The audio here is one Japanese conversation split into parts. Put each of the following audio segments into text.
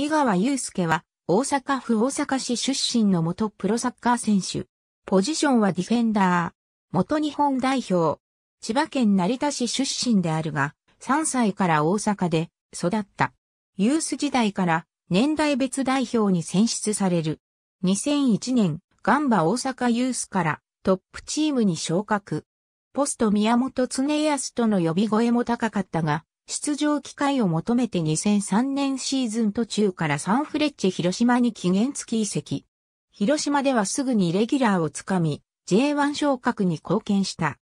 井川祐介は、大阪府大阪市出身の元プロサッカー選手。ポジションはディフェンダー。元日本代表。千葉県成田市出身であるが、3歳から大阪で育った。ユース時代から年代別代表に選出される。2001年、ガンバ大阪ユースからトップチームに昇格。ポスト宮本恒康との呼び声も高かったが、出場機会を求めて2003年シーズン途中からサンフレッチェ広島に期限付き移籍。広島ではすぐにレギュラーをつかみ、J1 昇格に貢献した。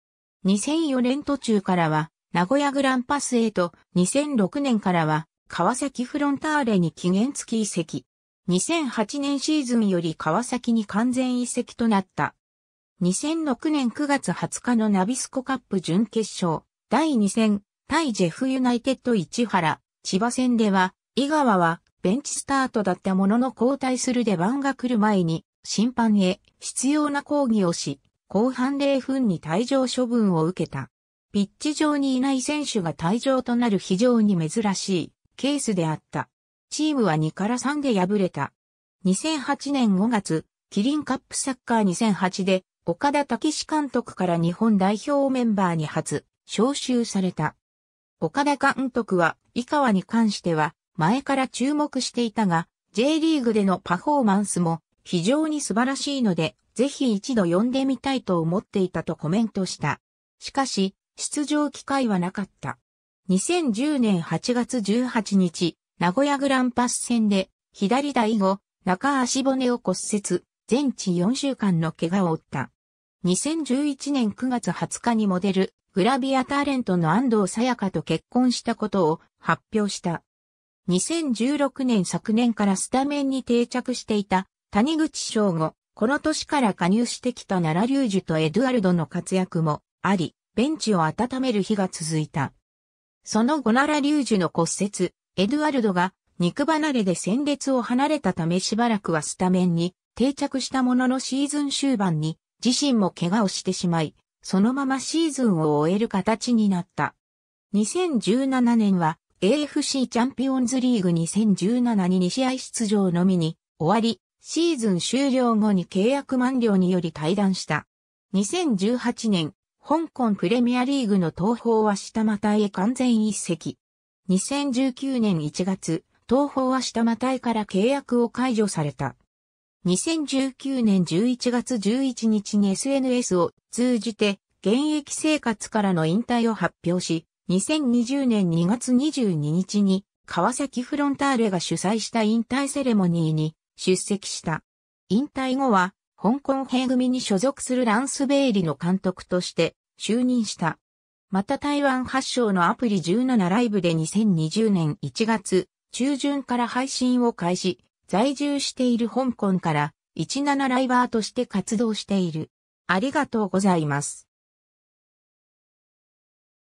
2004年途中からは、名古屋グランパスへと、2006年からは、川崎フロンターレに期限付き移籍。2008年シーズンより川崎に完全移籍となった。2006年9月20日のナビスコカップ準決勝、第2戦、対ジェフユナイテッド市原、千葉戦では、井川はベンチスタートだったものの交代する出番が来る前に、審判へ必要な抗議をし、後半0分に退場処分を受けた。ピッチ上にいない選手が退場となる非常に珍しいケースであった。チームは2から3で敗れた。2008年5月、キリンカップサッカー2008で岡田武史監督から日本代表メンバーに初招集された。岡田監督は、井川に関しては、前から注目していたが、J リーグでのパフォーマンスも非常に素晴らしいので、ぜひ一度読んでみたいと思っていたとコメントした。しかし、出場機会はなかった。2010年8月18日、名古屋グランパス戦で、左大後、中足骨を骨折、全治4週間の怪我を負った。2011年9月20日にモデル、グラビアタレントの安藤さやかと結婚したことを発表した。2016年昨年からスタメンに定着していた谷口翔吾、この年から加入してきた奈良隆樹とエドゥアルドの活躍もあり、ベンチを温める日が続いた。その後奈良隆樹の骨折、エドゥアルドが肉離れで戦列を離れたためしばらくはスタメンに定着したもののシーズン終盤に自身も怪我をしてしまい、そのままシーズンを終える形になった。2017年は AFC チャンピオンズリーグ2017に2試合出場のみに終わり、シーズン終了後に契約満了により退団した。2018年、香港プレミアリーグの東方は下またへ完全一席。2019年1月、東方は下またへから契約を解除された。2019年11月11日に SNS を通じて現役生活からの引退を発表し、2020年2月22日に川崎フロンターレが主催した引退セレモニーに出席した。引退後は香港兵組に所属するランスベイリの監督として就任した。また台湾発祥のアプリ17ライブで2020年1月中旬から配信を開始、在住している香港から17ライバーとして活動している。ありがとうございます。